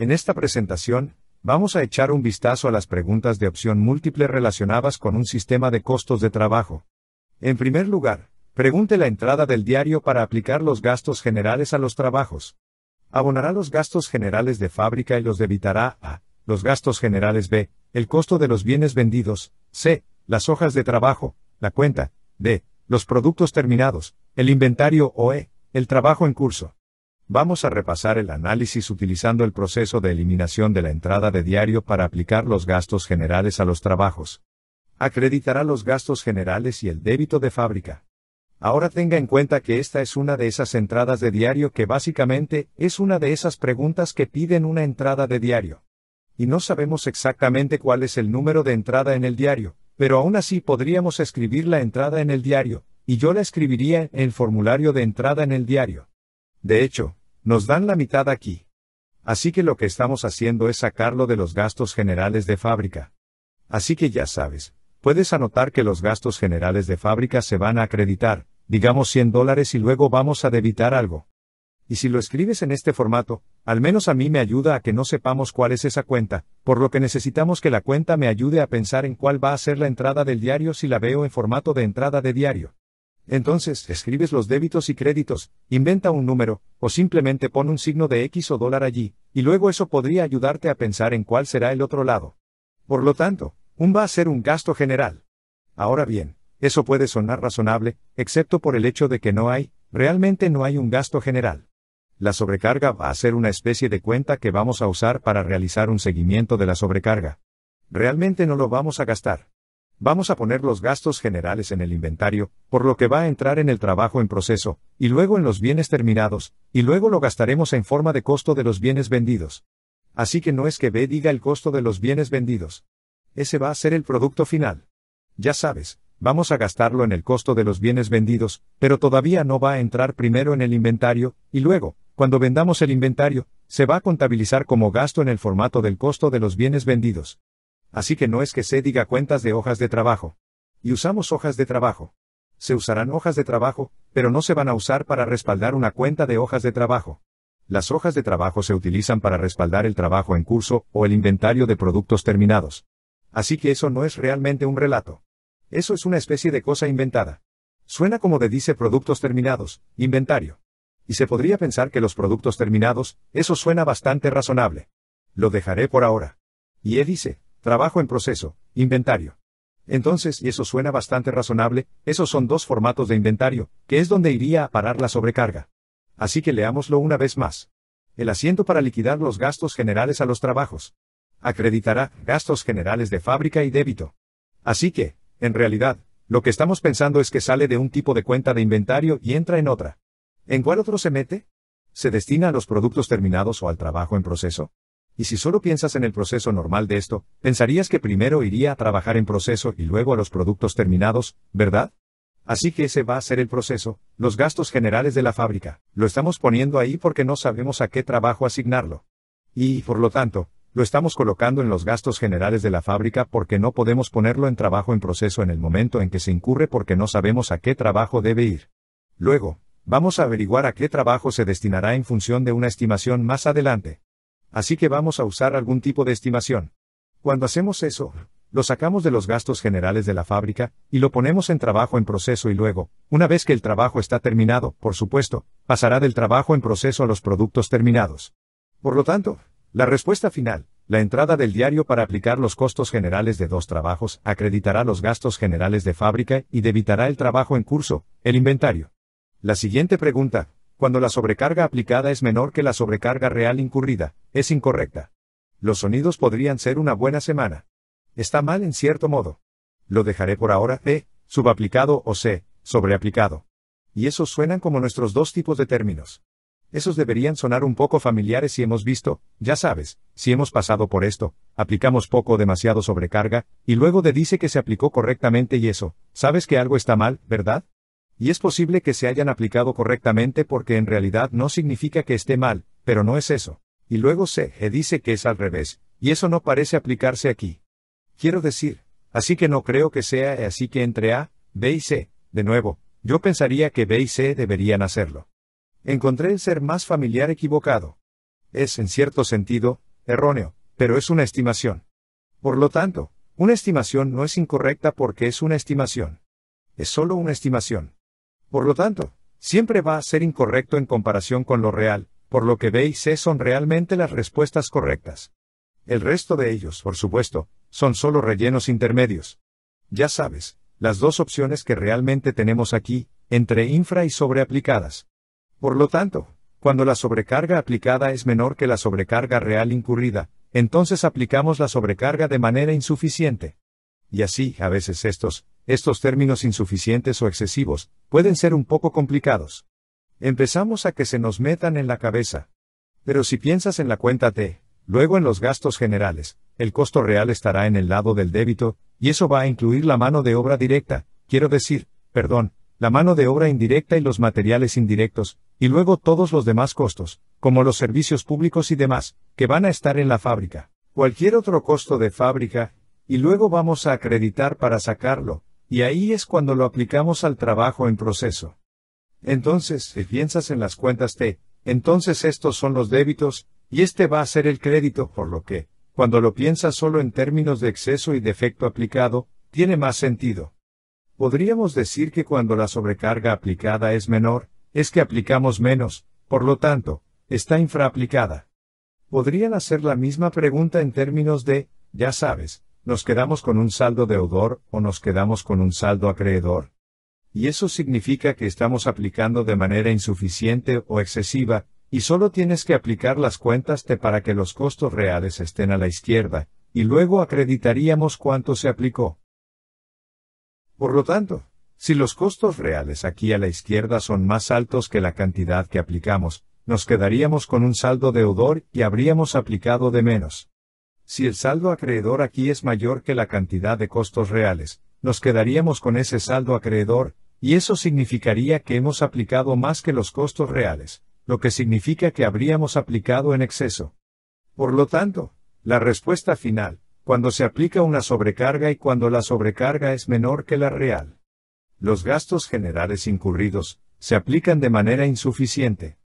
En esta presentación, vamos a echar un vistazo a las preguntas de opción múltiple relacionadas con un sistema de costos de trabajo. En primer lugar, pregunte la entrada del diario para aplicar los gastos generales a los trabajos. Abonará los gastos generales de fábrica y los debitará a los gastos generales b, el costo de los bienes vendidos, c, las hojas de trabajo, la cuenta, d, los productos terminados, el inventario o e, el trabajo en curso. Vamos a repasar el análisis utilizando el proceso de eliminación de la entrada de diario para aplicar los gastos generales a los trabajos. Acreditará los gastos generales y el débito de fábrica. Ahora tenga en cuenta que esta es una de esas entradas de diario que básicamente es una de esas preguntas que piden una entrada de diario. Y no sabemos exactamente cuál es el número de entrada en el diario, pero aún así podríamos escribir la entrada en el diario, y yo la escribiría en el formulario de entrada en el diario. De hecho, nos dan la mitad aquí. Así que lo que estamos haciendo es sacarlo de los gastos generales de fábrica. Así que ya sabes, puedes anotar que los gastos generales de fábrica se van a acreditar, digamos 100 dólares y luego vamos a debitar algo. Y si lo escribes en este formato, al menos a mí me ayuda a que no sepamos cuál es esa cuenta, por lo que necesitamos que la cuenta me ayude a pensar en cuál va a ser la entrada del diario si la veo en formato de entrada de diario. Entonces, escribes los débitos y créditos, inventa un número, o simplemente pon un signo de X o dólar allí, y luego eso podría ayudarte a pensar en cuál será el otro lado. Por lo tanto, un va a ser un gasto general. Ahora bien, eso puede sonar razonable, excepto por el hecho de que no hay, realmente no hay un gasto general. La sobrecarga va a ser una especie de cuenta que vamos a usar para realizar un seguimiento de la sobrecarga. Realmente no lo vamos a gastar. Vamos a poner los gastos generales en el inventario, por lo que va a entrar en el trabajo en proceso, y luego en los bienes terminados, y luego lo gastaremos en forma de costo de los bienes vendidos. Así que no es que B diga el costo de los bienes vendidos. Ese va a ser el producto final. Ya sabes, vamos a gastarlo en el costo de los bienes vendidos, pero todavía no va a entrar primero en el inventario, y luego, cuando vendamos el inventario, se va a contabilizar como gasto en el formato del costo de los bienes vendidos. Así que no es que se diga cuentas de hojas de trabajo. Y usamos hojas de trabajo. Se usarán hojas de trabajo, pero no se van a usar para respaldar una cuenta de hojas de trabajo. Las hojas de trabajo se utilizan para respaldar el trabajo en curso o el inventario de productos terminados. Así que eso no es realmente un relato. Eso es una especie de cosa inventada. Suena como de dice productos terminados, inventario. Y se podría pensar que los productos terminados, eso suena bastante razonable. Lo dejaré por ahora. Y él dice, Trabajo en proceso, inventario. Entonces, y eso suena bastante razonable, esos son dos formatos de inventario, que es donde iría a parar la sobrecarga. Así que leámoslo una vez más. El asiento para liquidar los gastos generales a los trabajos. Acreditará gastos generales de fábrica y débito. Así que, en realidad, lo que estamos pensando es que sale de un tipo de cuenta de inventario y entra en otra. ¿En cuál otro se mete? ¿Se destina a los productos terminados o al trabajo en proceso? y si solo piensas en el proceso normal de esto, pensarías que primero iría a trabajar en proceso y luego a los productos terminados, ¿verdad? Así que ese va a ser el proceso, los gastos generales de la fábrica, lo estamos poniendo ahí porque no sabemos a qué trabajo asignarlo. Y, por lo tanto, lo estamos colocando en los gastos generales de la fábrica porque no podemos ponerlo en trabajo en proceso en el momento en que se incurre porque no sabemos a qué trabajo debe ir. Luego, vamos a averiguar a qué trabajo se destinará en función de una estimación más adelante. Así que vamos a usar algún tipo de estimación. Cuando hacemos eso, lo sacamos de los gastos generales de la fábrica, y lo ponemos en trabajo en proceso y luego, una vez que el trabajo está terminado, por supuesto, pasará del trabajo en proceso a los productos terminados. Por lo tanto, la respuesta final, la entrada del diario para aplicar los costos generales de dos trabajos, acreditará los gastos generales de fábrica y debitará el trabajo en curso, el inventario. La siguiente pregunta, cuando la sobrecarga aplicada es menor que la sobrecarga real incurrida, es incorrecta. Los sonidos podrían ser una buena semana. Está mal en cierto modo. Lo dejaré por ahora E, subaplicado o C, sobreaplicado. Y esos suenan como nuestros dos tipos de términos. Esos deberían sonar un poco familiares si hemos visto, ya sabes, si hemos pasado por esto, aplicamos poco o demasiado sobrecarga, y luego de dice que se aplicó correctamente y eso, sabes que algo está mal, ¿verdad? Y es posible que se hayan aplicado correctamente porque en realidad no significa que esté mal, pero no es eso. Y luego se dice que es al revés, y eso no parece aplicarse aquí. Quiero decir, así que no creo que sea eh, así que entre A, B y C, de nuevo, yo pensaría que B y C deberían hacerlo. Encontré el ser más familiar equivocado. Es, en cierto sentido, erróneo, pero es una estimación. Por lo tanto, una estimación no es incorrecta porque es una estimación. Es solo una estimación. Por lo tanto, siempre va a ser incorrecto en comparación con lo real, por lo que B y C son realmente las respuestas correctas. El resto de ellos, por supuesto, son solo rellenos intermedios. Ya sabes, las dos opciones que realmente tenemos aquí, entre infra y sobreaplicadas. Por lo tanto, cuando la sobrecarga aplicada es menor que la sobrecarga real incurrida, entonces aplicamos la sobrecarga de manera insuficiente. Y así, a veces estos, estos términos insuficientes o excesivos pueden ser un poco complicados. Empezamos a que se nos metan en la cabeza. Pero si piensas en la cuenta T, luego en los gastos generales, el costo real estará en el lado del débito, y eso va a incluir la mano de obra directa, quiero decir, perdón, la mano de obra indirecta y los materiales indirectos, y luego todos los demás costos, como los servicios públicos y demás, que van a estar en la fábrica. Cualquier otro costo de fábrica, y luego vamos a acreditar para sacarlo, y ahí es cuando lo aplicamos al trabajo en proceso. Entonces, si piensas en las cuentas T, entonces estos son los débitos, y este va a ser el crédito, por lo que, cuando lo piensas solo en términos de exceso y defecto aplicado, tiene más sentido. Podríamos decir que cuando la sobrecarga aplicada es menor, es que aplicamos menos, por lo tanto, está infraaplicada. Podrían hacer la misma pregunta en términos de, ya sabes, ¿Nos quedamos con un saldo deudor o nos quedamos con un saldo acreedor? Y eso significa que estamos aplicando de manera insuficiente o excesiva, y solo tienes que aplicar las cuentas para que los costos reales estén a la izquierda, y luego acreditaríamos cuánto se aplicó. Por lo tanto, si los costos reales aquí a la izquierda son más altos que la cantidad que aplicamos, nos quedaríamos con un saldo deudor y habríamos aplicado de menos. Si el saldo acreedor aquí es mayor que la cantidad de costos reales, nos quedaríamos con ese saldo acreedor, y eso significaría que hemos aplicado más que los costos reales, lo que significa que habríamos aplicado en exceso. Por lo tanto, la respuesta final, cuando se aplica una sobrecarga y cuando la sobrecarga es menor que la real. Los gastos generales incurridos, se aplican de manera insuficiente.